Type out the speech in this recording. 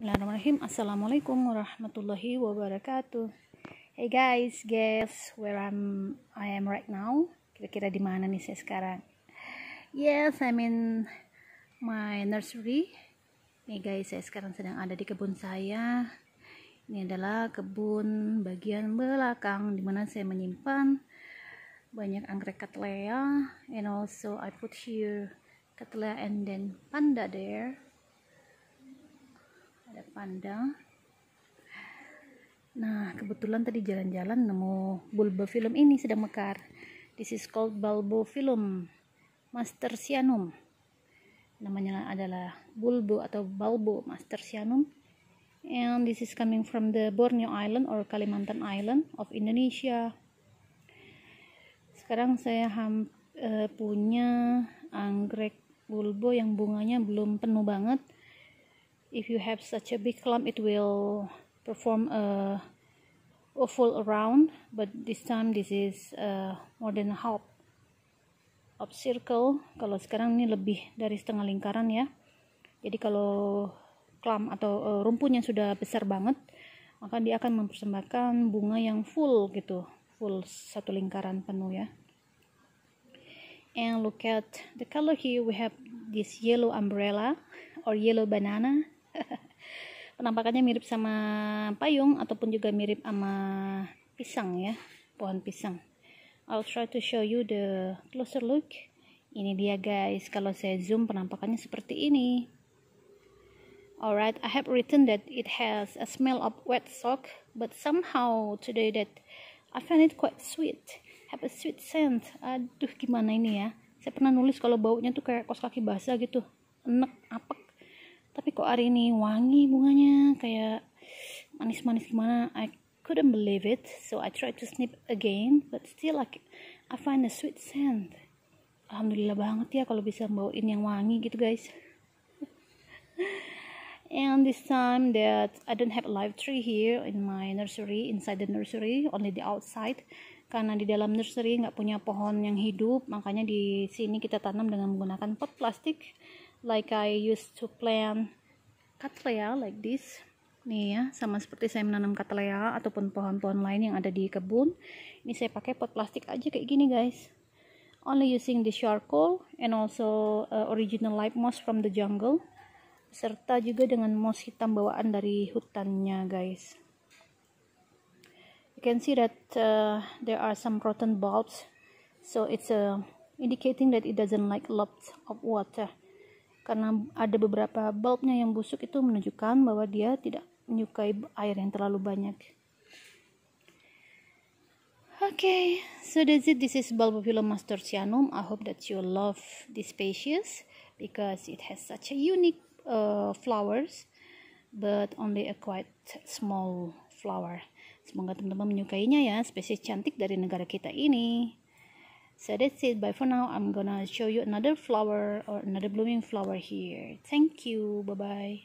Bismillahirrahmanirrahim Assalamualaikum warahmatullahi wabarakatuh Hey guys, guess where I'm, I am right now Kira-kira di mana nih saya sekarang Yes, I'm in my nursery Nih guys, saya sekarang sedang ada di kebun saya Ini adalah kebun bagian belakang di mana saya menyimpan banyak anggrek katlea And also I put here katlea and then panda there ada panda. nah kebetulan tadi jalan-jalan nemu bulbo film ini sedang mekar this is called bulbo film master sianum namanya adalah bulbo atau balbo master sianum and this is coming from the Borneo Island or Kalimantan Island of Indonesia sekarang saya uh, punya anggrek bulbo yang bunganya belum penuh banget if you have such a big clump it will perform a, uh, a full around but this time this is uh, more than half of circle kalau sekarang ini lebih dari setengah lingkaran ya jadi kalau clump atau uh, rumpun yang sudah besar banget maka dia akan mempersembahkan bunga yang full gitu full satu lingkaran penuh ya and look at the color here we have this yellow umbrella or yellow banana penampakannya mirip sama payung ataupun juga mirip sama pisang ya pohon pisang I'll try to show you the closer look ini dia guys kalau saya zoom penampakannya seperti ini alright I have written that it has a smell of wet sock but somehow today that I find it quite sweet have a sweet scent aduh gimana ini ya saya pernah nulis kalau baunya tuh kayak kos kaki basah gitu enek apek kok hari ini wangi bunganya kayak manis-manis gimana I couldn't believe it so I tried to sniff again but still like I find a sweet scent Alhamdulillah banget ya kalau bisa bawain yang wangi gitu guys and this time that I don't have a live tree here in my nursery inside the nursery only the outside karena di dalam nursery nggak punya pohon yang hidup makanya di sini kita tanam dengan menggunakan pot plastik like I used to plant katlea like this nih ya sama seperti saya menanam katlea ataupun pohon-pohon lain yang ada di kebun ini saya pakai pot plastik aja kayak gini guys only using the charcoal and also uh, original light moss from the jungle serta juga dengan moss hitam bawaan dari hutannya guys you can see that uh, there are some rotten bulbs so it's uh, indicating that it doesn't like lots of water karena ada beberapa bulbnya yang busuk itu menunjukkan bahwa dia tidak menyukai air yang terlalu banyak. Okay, so that's it. This is Bulbophyllum mastorcianum. I hope that you love this species because it has such a unique uh, flowers, but only a quite small flower. Semoga teman-teman menyukainya ya, spesies cantik dari negara kita ini. so that's it but for now i'm gonna show you another flower or another blooming flower here thank you bye bye